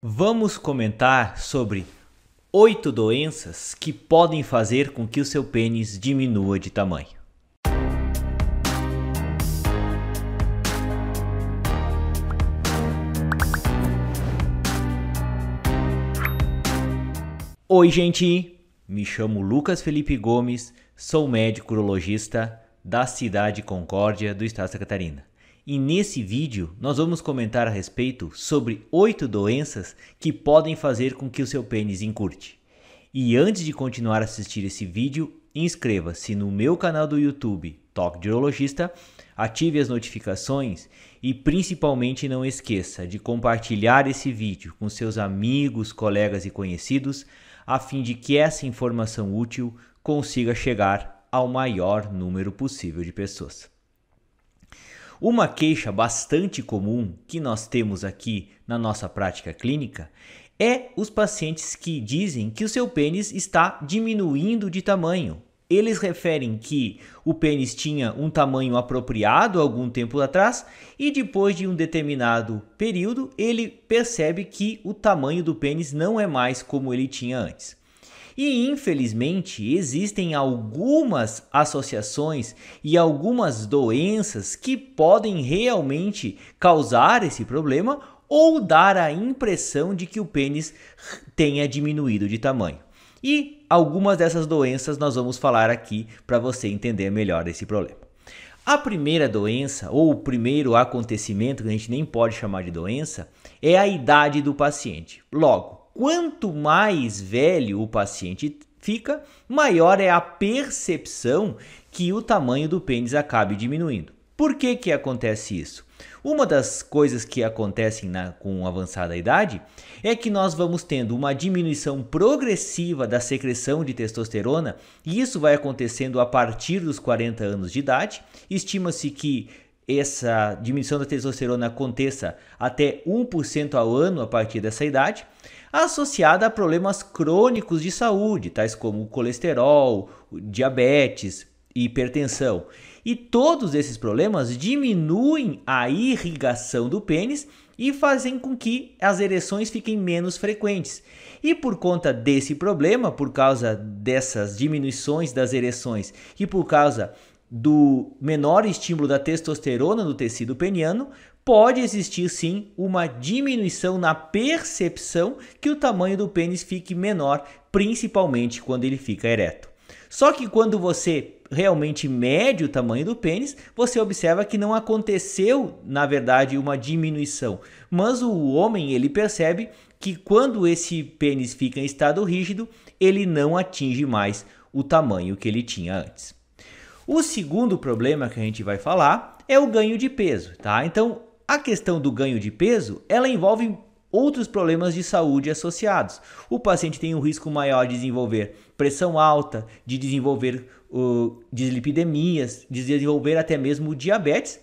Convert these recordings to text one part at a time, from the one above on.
Vamos comentar sobre oito doenças que podem fazer com que o seu pênis diminua de tamanho. Oi, gente! Me chamo Lucas Felipe Gomes, sou médico urologista da cidade Concórdia do estado de Santa Catarina e nesse vídeo nós vamos comentar a respeito sobre oito doenças que podem fazer com que o seu pênis encurte. E antes de continuar a assistir esse vídeo, inscreva-se no meu canal do YouTube Toque de Urologista, ative as notificações e principalmente não esqueça de compartilhar esse vídeo com seus amigos, colegas e conhecidos, a fim de que essa informação útil consiga chegar ao maior número possível de pessoas. Uma queixa bastante comum que nós temos aqui na nossa prática clínica é os pacientes que dizem que o seu pênis está diminuindo de tamanho. Eles referem que o pênis tinha um tamanho apropriado algum tempo atrás e depois de um determinado período ele percebe que o tamanho do pênis não é mais como ele tinha antes. E infelizmente existem algumas associações e algumas doenças que podem realmente causar esse problema ou dar a impressão de que o pênis tenha diminuído de tamanho. E algumas dessas doenças nós vamos falar aqui para você entender melhor esse problema. A primeira doença, ou o primeiro acontecimento, que a gente nem pode chamar de doença, é a idade do paciente. Logo, Quanto mais velho o paciente fica, maior é a percepção que o tamanho do pênis acabe diminuindo. Por que, que acontece isso? Uma das coisas que acontecem na, com avançada idade é que nós vamos tendo uma diminuição progressiva da secreção de testosterona, e isso vai acontecendo a partir dos 40 anos de idade. Estima-se que essa diminuição da testosterona aconteça até 1% ao ano a partir dessa idade associada a problemas crônicos de saúde, tais como colesterol, diabetes e hipertensão. E todos esses problemas diminuem a irrigação do pênis e fazem com que as ereções fiquem menos frequentes. E por conta desse problema, por causa dessas diminuições das ereções e por causa do menor estímulo da testosterona no tecido peniano, pode existir sim uma diminuição na percepção que o tamanho do pênis fique menor, principalmente quando ele fica ereto. Só que quando você realmente mede o tamanho do pênis, você observa que não aconteceu, na verdade, uma diminuição. Mas o homem, ele percebe que quando esse pênis fica em estado rígido, ele não atinge mais o tamanho que ele tinha antes. O segundo problema que a gente vai falar é o ganho de peso, tá? Então, a questão do ganho de peso, ela envolve outros problemas de saúde associados. O paciente tem um risco maior de desenvolver pressão alta, de desenvolver uh, dislipidemias, de desenvolver até mesmo diabetes.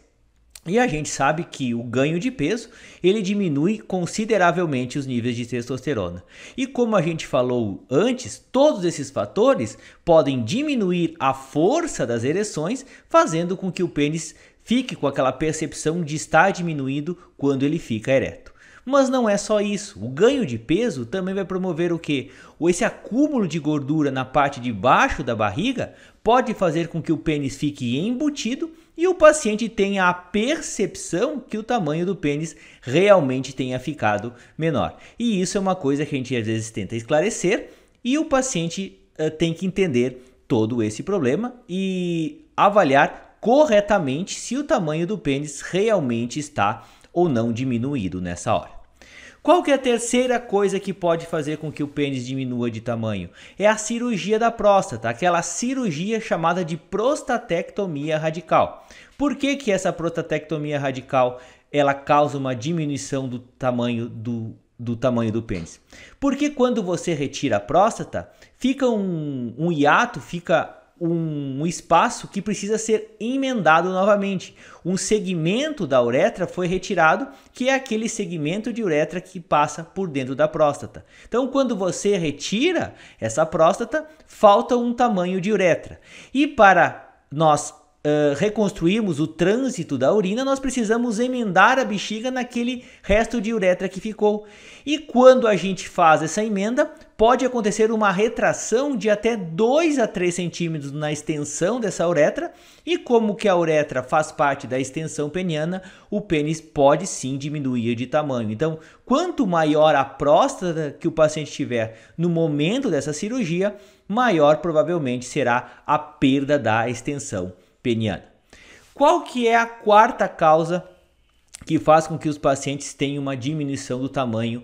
E a gente sabe que o ganho de peso ele diminui consideravelmente os níveis de testosterona. E como a gente falou antes, todos esses fatores podem diminuir a força das ereções, fazendo com que o pênis fique com aquela percepção de estar diminuindo quando ele fica ereto. Mas não é só isso. O ganho de peso também vai promover o que? Esse acúmulo de gordura na parte de baixo da barriga pode fazer com que o pênis fique embutido e o paciente tenha a percepção que o tamanho do pênis realmente tenha ficado menor. E isso é uma coisa que a gente às vezes tenta esclarecer e o paciente uh, tem que entender todo esse problema e avaliar corretamente se o tamanho do pênis realmente está ou não diminuído nessa hora. Qual que é a terceira coisa que pode fazer com que o pênis diminua de tamanho? É a cirurgia da próstata, aquela cirurgia chamada de prostatectomia radical. Por que, que essa prostatectomia radical ela causa uma diminuição do tamanho do, do tamanho do pênis? Porque quando você retira a próstata, fica um, um hiato, fica um espaço que precisa ser emendado novamente. Um segmento da uretra foi retirado, que é aquele segmento de uretra que passa por dentro da próstata. Então, quando você retira essa próstata, falta um tamanho de uretra. E para nós Uh, reconstruirmos o trânsito da urina, nós precisamos emendar a bexiga naquele resto de uretra que ficou. E quando a gente faz essa emenda, pode acontecer uma retração de até 2 a 3 centímetros na extensão dessa uretra, e como que a uretra faz parte da extensão peniana, o pênis pode sim diminuir de tamanho. Então, quanto maior a próstata que o paciente tiver no momento dessa cirurgia, maior provavelmente será a perda da extensão peniana. Qual que é a quarta causa que faz com que os pacientes tenham uma diminuição do tamanho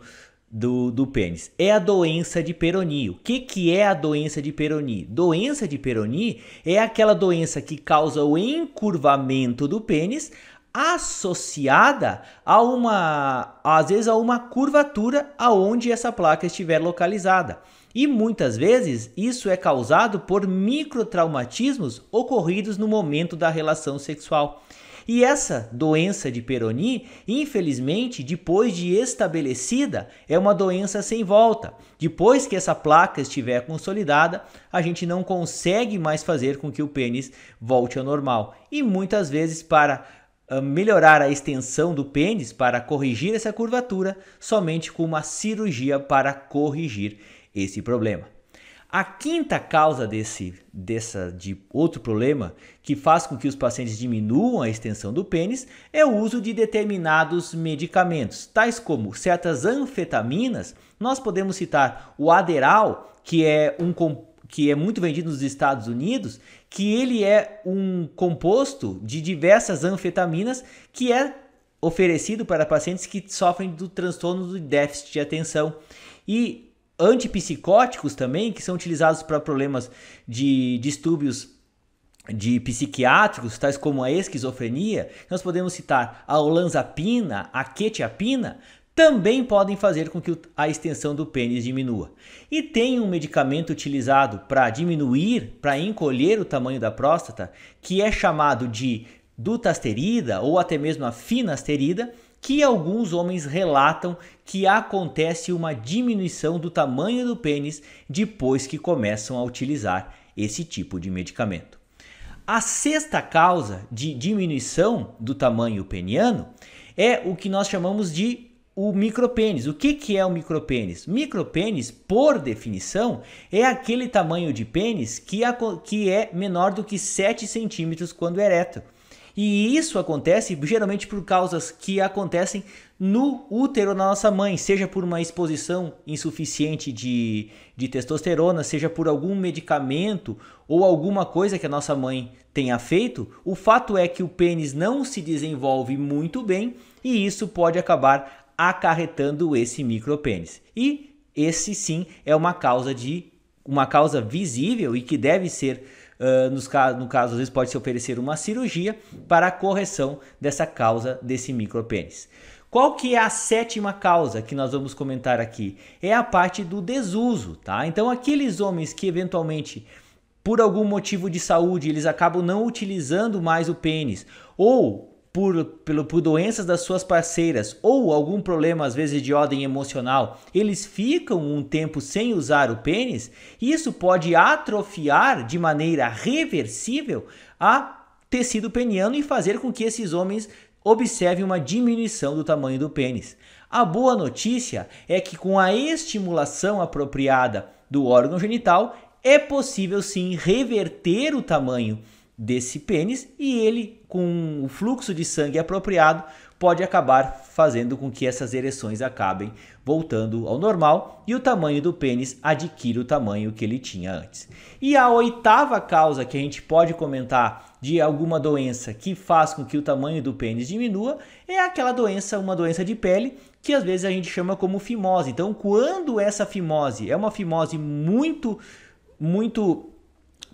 do, do pênis. É a doença de Peroni. O que, que é a doença de Peroni? Doença de Peroni é aquela doença que causa o encurvamento do pênis associada a uma, às vezes, a uma curvatura aonde essa placa estiver localizada. E muitas vezes isso é causado por microtraumatismos ocorridos no momento da relação sexual. E essa doença de Peroni, infelizmente, depois de estabelecida, é uma doença sem volta. Depois que essa placa estiver consolidada, a gente não consegue mais fazer com que o pênis volte ao normal. E muitas vezes, para ah, melhorar a extensão do pênis, para corrigir essa curvatura, somente com uma cirurgia para corrigir esse problema. A quinta causa desse, dessa, de outro problema que faz com que os pacientes diminuam a extensão do pênis é o uso de determinados medicamentos, tais como certas anfetaminas. Nós podemos citar o Aderal, que é um que é muito vendido nos Estados Unidos, que ele é um composto de diversas anfetaminas que é oferecido para pacientes que sofrem do transtorno do déficit de atenção. E antipsicóticos também, que são utilizados para problemas de distúrbios de psiquiátricos, tais como a esquizofrenia, nós podemos citar a olanzapina, a quetiapina, também podem fazer com que a extensão do pênis diminua. E tem um medicamento utilizado para diminuir, para encolher o tamanho da próstata, que é chamado de dutasterida ou até mesmo a finasterida, que alguns homens relatam que acontece uma diminuição do tamanho do pênis depois que começam a utilizar esse tipo de medicamento. A sexta causa de diminuição do tamanho peniano é o que nós chamamos de o micropênis. O que, que é o micropênis? Micropênis, por definição, é aquele tamanho de pênis que, é menor do que 7 centímetros quando ereto. E isso acontece geralmente por causas que acontecem no útero da nossa mãe, seja por uma exposição insuficiente de, de testosterona, seja por algum medicamento ou alguma coisa que a nossa mãe tenha feito. O fato é que o pênis não se desenvolve muito bem e isso pode acabar acarretando esse micropênis. E esse sim é uma causa de uma causa visível e que deve ser ah, nos no caso, às vezes pode se oferecer uma cirurgia para a correção dessa causa desse micropênis. Qual que é a sétima causa que nós vamos comentar aqui? É a parte do desuso, tá? Então aqueles homens que eventualmente por algum motivo de saúde eles acabam não utilizando mais o pênis ou por, pelo, por doenças das suas parceiras ou algum problema, às vezes, de ordem emocional, eles ficam um tempo sem usar o pênis, isso pode atrofiar de maneira reversível a tecido peniano e fazer com que esses homens observem uma diminuição do tamanho do pênis. A boa notícia é que com a estimulação apropriada do órgão genital, é possível sim reverter o tamanho desse pênis e ele, com o fluxo de sangue apropriado, pode acabar fazendo com que essas ereções acabem voltando ao normal e o tamanho do pênis adquire o tamanho que ele tinha antes. E a oitava causa que a gente pode comentar de alguma doença que faz com que o tamanho do pênis diminua é aquela doença, uma doença de pele, que às vezes a gente chama como fimose. Então, quando essa fimose é uma fimose muito muito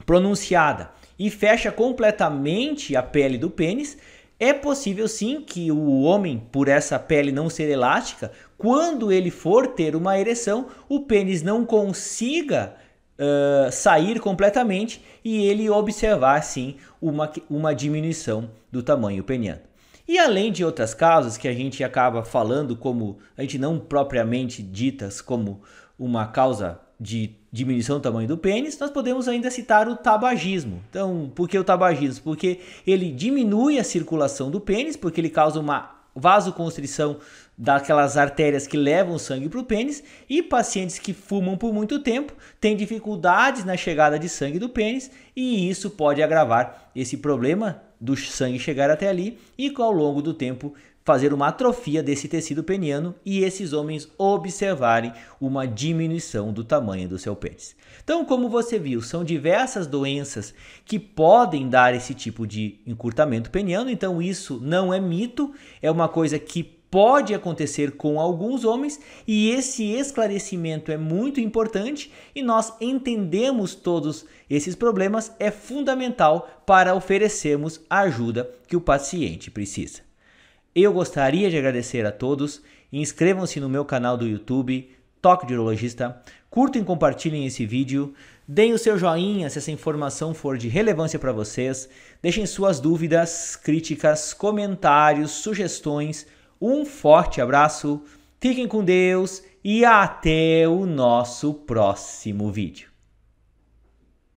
pronunciada e fecha completamente a pele do pênis, é possível sim que o homem, por essa pele não ser elástica, quando ele for ter uma ereção, o pênis não consiga uh, sair completamente e ele observar sim uma, uma diminuição do tamanho peniano. E além de outras causas que a gente acaba falando como, a gente não propriamente ditas como uma causa de diminuição do tamanho do pênis, nós podemos ainda citar o tabagismo. Então, por que o tabagismo? Porque ele diminui a circulação do pênis, porque ele causa uma vasoconstrição daquelas artérias que levam sangue para o pênis, e pacientes que fumam por muito tempo têm dificuldades na chegada de sangue do pênis, e isso pode agravar esse problema do sangue chegar até ali e ao longo do tempo fazer uma atrofia desse tecido peniano e esses homens observarem uma diminuição do tamanho do seu pênis. Então, como você viu, são diversas doenças que podem dar esse tipo de encurtamento peniano, então isso não é mito, é uma coisa que pode acontecer com alguns homens e esse esclarecimento é muito importante e nós entendemos todos esses problemas é fundamental para oferecermos a ajuda que o paciente precisa. Eu gostaria de agradecer a todos. Inscrevam-se no meu canal do YouTube, Toque de Urologista. Curtem e compartilhem esse vídeo. Deem o seu joinha se essa informação for de relevância para vocês. Deixem suas dúvidas, críticas, comentários, sugestões. Um forte abraço, fiquem com Deus e até o nosso próximo vídeo.